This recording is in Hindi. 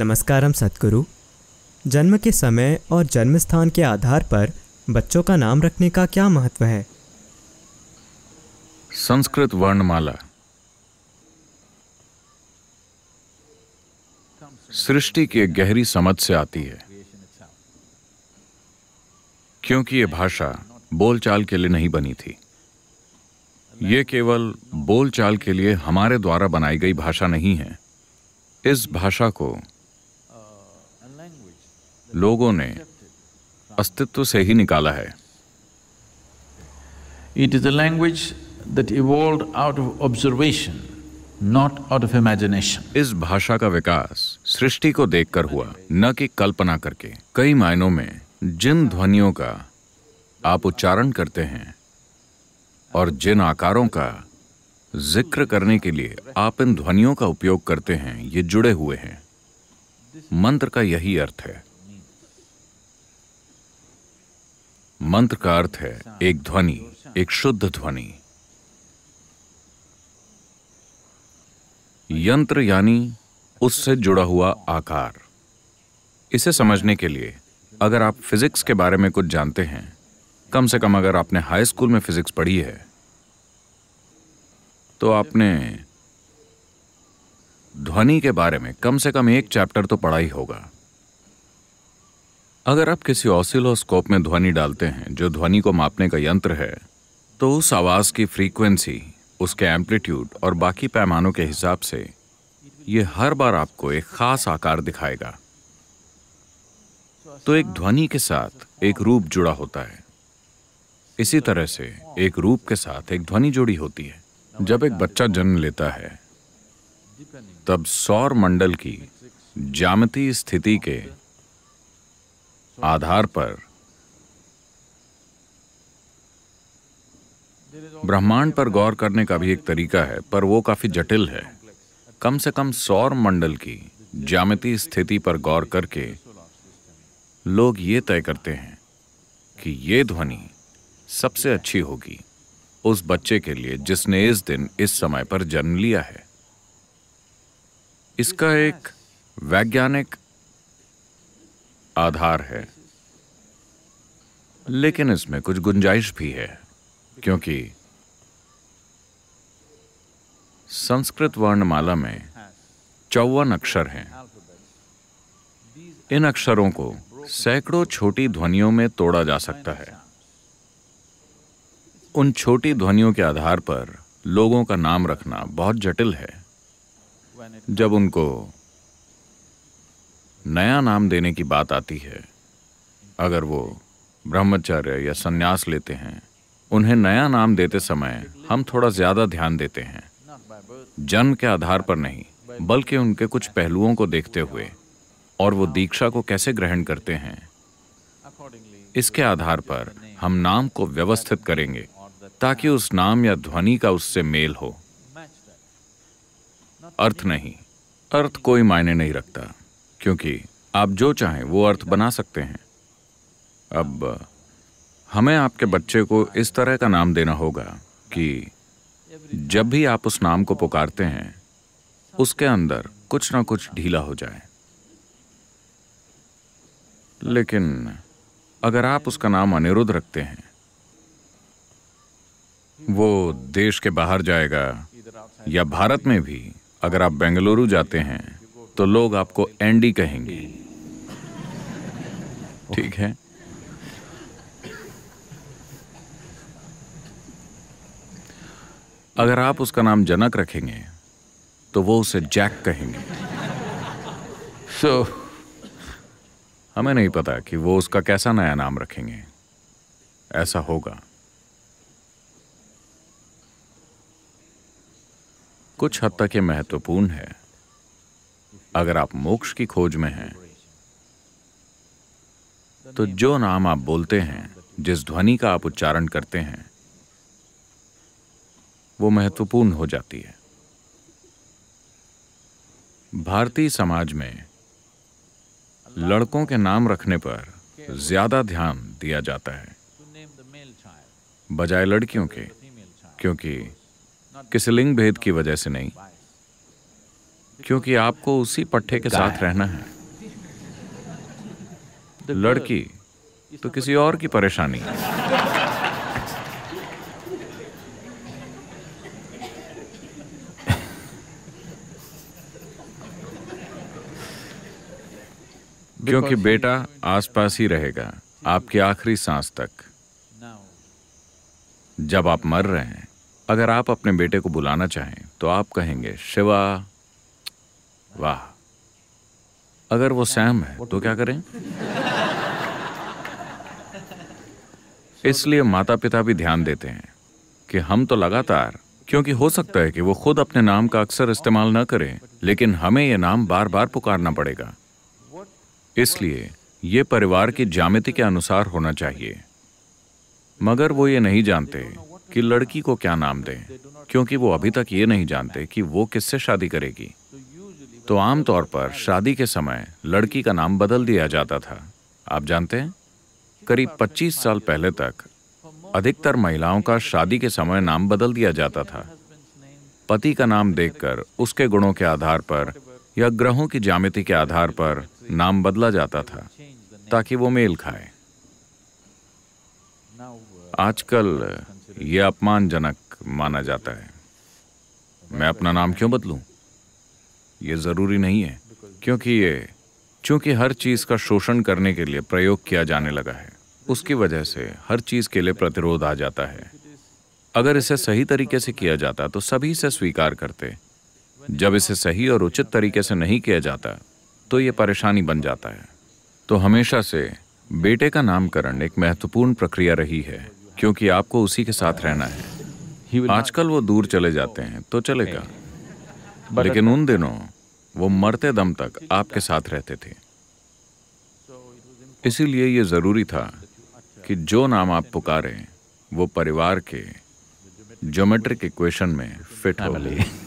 नमस्कार हम सतगुरु जन्म के समय और जन्म स्थान के आधार पर बच्चों का नाम रखने का क्या महत्व है संस्कृत वर्णमाला सृष्टि की गहरी समझ से आती है क्योंकि ये भाषा बोलचाल के लिए नहीं बनी थी ये केवल बोलचाल के लिए हमारे द्वारा बनाई गई भाषा नहीं है इस भाषा को लोगों ने अस्तित्व से ही निकाला है it is a language that evolve out of observation not out of imagination इस भाषा का विकास सृष्टि को देखकर हुआ न कि कल्पना करके कई मायनों में जिन ध्वनियों का आप उच्चारण करते हैं और जिन आकारों का जिक्र करने के लिए आप इन ध्वनियों का उपयोग करते हैं ये जुड़े हुए हैं मंत्र का यही अर्थ है मंत्र का अर्थ है एक ध्वनि एक शुद्ध ध्वनि यंत्र यानी उससे जुड़ा हुआ आकार इसे समझने के लिए अगर आप फिजिक्स के बारे में कुछ जानते हैं कम से कम अगर आपने हाई स्कूल में फिजिक्स पढ़ी है तो आपने ध्वनि के बारे में कम से कम एक चैप्टर तो पढ़ा ही होगा अगर आप किसी ऑसिलोस्कोप में ध्वनि डालते हैं जो ध्वनि को मापने का यंत्र है तो उस आवाज़ की फ्रीक्वेंसी उसके एम्पलीट्यूड और बाकी पैमानों के हिसाब से ये हर बार आपको एक खास आकार दिखाएगा तो एक ध्वनि के साथ एक रूप जुड़ा होता है इसी तरह से एक रूप के साथ एक ध्वनि जुड़ी होती है जब एक बच्चा जन्म लेता है तब सौर मंडल की जामती स्थिति के आधार पर ब्रह्मांड पर गौर करने का भी एक तरीका है पर वो काफी जटिल है कम से कम सौर मंडल की ज्यामिति स्थिति पर गौर करके लोग ये तय करते हैं कि ये ध्वनि सबसे अच्छी होगी उस बच्चे के लिए जिसने इस दिन इस समय पर जन्म लिया है इसका एक वैज्ञानिक आधार है लेकिन इसमें कुछ गुंजाइश भी है क्योंकि संस्कृत वर्णमाला में चौवन अक्षर हैं इन अक्षरों को सैकड़ों छोटी ध्वनियों में तोड़ा जा सकता है उन छोटी ध्वनियों के आधार पर लोगों का नाम रखना बहुत जटिल है जब उनको नया नाम देने की बात आती है अगर वो ब्रह्मचर्य या संन्यास लेते हैं उन्हें नया नाम देते समय हम थोड़ा ज्यादा ध्यान देते हैं जन्म के आधार पर नहीं बल्कि उनके कुछ पहलुओं को देखते हुए और वो दीक्षा को कैसे ग्रहण करते हैं इसके आधार पर हम नाम को व्यवस्थित करेंगे ताकि उस नाम या ध्वनि का उससे मेल हो अर्थ नहीं अर्थ कोई मायने नहीं रखता क्योंकि आप जो चाहें वो अर्थ बना सकते हैं अब हमें आपके बच्चे को इस तरह का नाम देना होगा कि जब भी आप उस नाम को पुकारते हैं उसके अंदर कुछ ना कुछ ढीला हो जाए लेकिन अगर आप उसका नाम अनिरुद्ध रखते हैं वो देश के बाहर जाएगा या भारत में भी अगर आप बेंगलुरु जाते हैं तो लोग आपको एंडी कहेंगे ठीक है अगर आप उसका नाम जनक रखेंगे तो वो उसे जैक कहेंगे सो so, हमें नहीं पता कि वो उसका कैसा नया नाम रखेंगे ऐसा होगा कुछ हद तक ये महत्वपूर्ण है अगर आप मोक्ष की खोज में हैं तो जो नाम आप बोलते हैं जिस ध्वनि का आप उच्चारण करते हैं वो महत्वपूर्ण हो जाती है भारतीय समाज में लड़कों के नाम रखने पर ज्यादा ध्यान दिया जाता है बजाय लड़कियों के क्योंकि किसी लिंग भेद की वजह से नहीं क्योंकि आपको उसी पट्टे के साथ रहना है लड़की तो किसी और की परेशानी क्योंकि बेटा आसपास ही रहेगा आपकी आखिरी सांस तक जब आप मर रहे हैं अगर आप अपने बेटे को बुलाना चाहें तो आप कहेंगे शिवा वाह अगर वो सैम है तो क्या करें इसलिए माता पिता भी ध्यान देते हैं कि हम तो लगातार क्योंकि हो सकता है कि वो खुद अपने नाम का अक्सर इस्तेमाल न करें लेकिन हमें यह नाम बार बार पुकारना पड़ेगा इसलिए ये परिवार की जामिति के अनुसार होना चाहिए मगर वो ये नहीं जानते कि लड़की को क्या नाम दें क्योंकि वो अभी तक ये नहीं जानते कि वो किससे शादी करेगी तो आमतौर पर शादी के समय लड़की का नाम बदल दिया जाता था आप जानते हैं करीब 25 साल पहले तक अधिकतर महिलाओं का शादी के समय नाम बदल दिया जाता था पति का नाम देखकर उसके गुणों के आधार पर या ग्रहों की जामिति के आधार पर नाम बदला जाता था ताकि वो मेल खाए आजकल ये अपमानजनक माना जाता है मैं अपना नाम क्यों बदलूं? ये ज़रूरी नहीं है क्योंकि ये चूंकि हर चीज़ का शोषण करने के लिए प्रयोग किया जाने लगा है उसकी वजह से हर चीज़ के लिए प्रतिरोध आ जाता है अगर इसे सही तरीके से किया जाता तो सभी इसे स्वीकार करते जब इसे सही और उचित तरीके से नहीं किया जाता तो ये परेशानी बन जाता है तो हमेशा से बेटे का नामकरण एक महत्वपूर्ण प्रक्रिया रही है क्योंकि आपको उसी के साथ रहना है आजकल वो दूर चले जाते हैं तो चलेगा लेकिन उन दिनों वो मरते दम तक आपके साथ रहते थे इसीलिए ये ज़रूरी था कि जो नाम आप पुकारें वो परिवार के ज्योमेट्रिक इक्वेशन में फिट हो